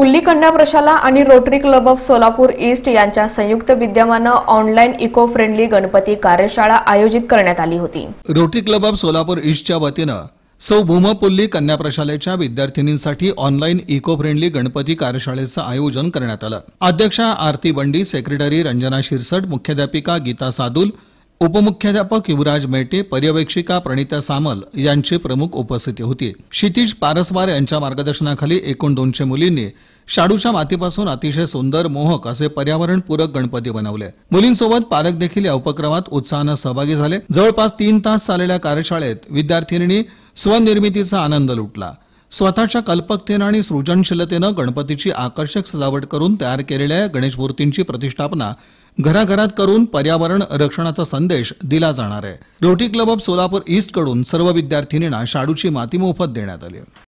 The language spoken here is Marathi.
कुल्ली कन्या प्रशाला आणि rotary club of Solapur east यांच्या संयुक्त विद्यमानं ऑनलाईन इको फ्रेंडली गणपती कार्यशाळा आयोजित करण्यात आली होती रोटरी क्लब ऑफ सोलापूर ईस्टच्या वतीनं सौ भूमपुल्ली कन्या प्रशालेच्या विद्यार्थिनींसाठी ऑनलाईन इको फ्रेंडली गणपती कार्यशाळेचं आयोजन करण्यात आलं अध्यक्षा आरती बंडी सेक्रेटरी रंजना शिरसट मुख्याध्यापिका गीता सादुल उपमुख्याध्यापक युवराज मेटे पर्यवेक्षिका प्रणिता सामल यांची प्रमुख उपस्थिती होती क्षितिज पारसवार यांच्या मार्गदर्शनाखाली एकूण दोनशे मुलींनी शाडूच्या मातीपासून अतिशय सुंदर मोहक असे पर्यावरणपूरक गणपती बनवले मुलींसोबत पालक देखील या उपक्रमात उत्साहानं सहभागी झाले जवळपास तीन तास चाललेल्या कार्यशाळेत विद्यार्थिनींनी स्वनिर्मितीचा आनंद लुटला स्वतःच्या कल्पकतेनं आणि सृजनशीलतेनं गणपतीची आकर्षक सजावट करून तयार केलेल्या गणेश मूर्तींची प्रतिष्ठापना घराघरात करून पर्यावरण रक्षणाचा संदेश दिला जाणार आहे रोटी क्लब ऑफ सोलापूर ईस्टकडून सर्व विद्यार्थिनींना शाडूची माती मोफत देण्यात आली